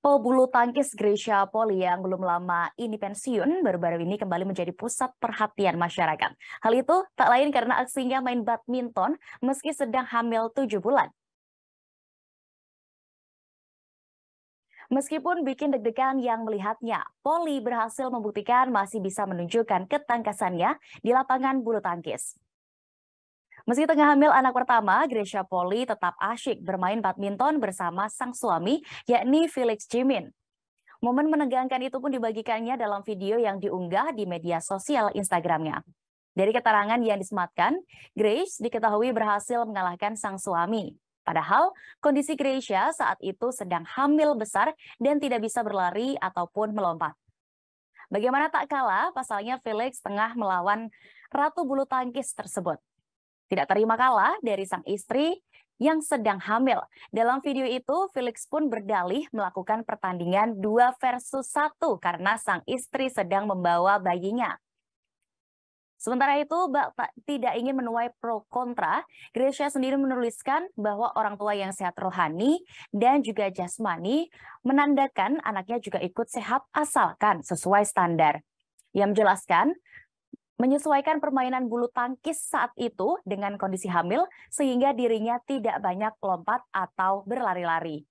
Pebulu tangkis Grecia Poli yang belum lama ini pensiun baru-baru ini kembali menjadi pusat perhatian masyarakat. Hal itu tak lain karena aksinya main badminton meski sedang hamil tujuh bulan. Meskipun bikin deg-degan yang melihatnya, Poli berhasil membuktikan masih bisa menunjukkan ketangkasannya di lapangan bulu tangkis. Meski tengah hamil anak pertama, Grecia Poli tetap asyik bermain badminton bersama sang suami, yakni Felix Jimin. Momen menegangkan itu pun dibagikannya dalam video yang diunggah di media sosial Instagramnya. Dari keterangan yang disematkan, Grace diketahui berhasil mengalahkan sang suami. Padahal kondisi Gracia saat itu sedang hamil besar dan tidak bisa berlari ataupun melompat. Bagaimana tak kalah, pasalnya Felix tengah melawan Ratu Bulu Tangkis tersebut. Tidak terima kalah dari sang istri yang sedang hamil. Dalam video itu, Felix pun berdalih melakukan pertandingan 2 versus 1 karena sang istri sedang membawa bayinya. Sementara itu, Mbak tidak ingin menuai pro kontra, Gracia sendiri menuliskan bahwa orang tua yang sehat rohani dan juga jasmani menandakan anaknya juga ikut sehat asalkan sesuai standar. Ia menjelaskan, menyesuaikan permainan bulu tangkis saat itu dengan kondisi hamil sehingga dirinya tidak banyak lompat atau berlari-lari.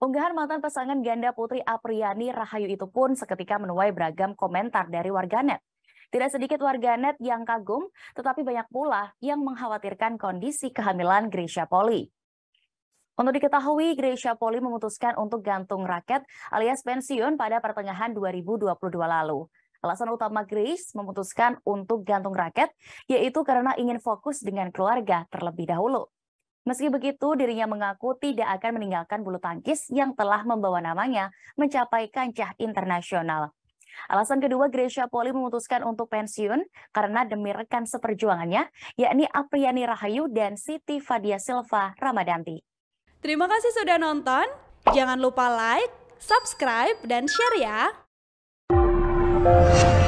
Unggahan mantan pasangan ganda putri Apriani Rahayu itu pun seketika menuai beragam komentar dari warganet. Tidak sedikit warganet yang kagum, tetapi banyak pula yang mengkhawatirkan kondisi kehamilan Grisha Poli. Untuk diketahui, Grisha Poli memutuskan untuk gantung raket alias pensiun pada pertengahan 2022 lalu. Alasan utama Grace memutuskan untuk gantung raket, yaitu karena ingin fokus dengan keluarga terlebih dahulu. Meski begitu, dirinya mengaku tidak akan meninggalkan bulu tangkis yang telah membawa namanya mencapai kancah internasional. Alasan kedua, Gracia Poli memutuskan untuk pensiun karena demi rekan seperjuangannya, yakni Apriani Rahayu dan Siti Fadia Silva Ramadanti. Terima kasih sudah nonton. Jangan lupa like, subscribe, dan share ya. Thank you.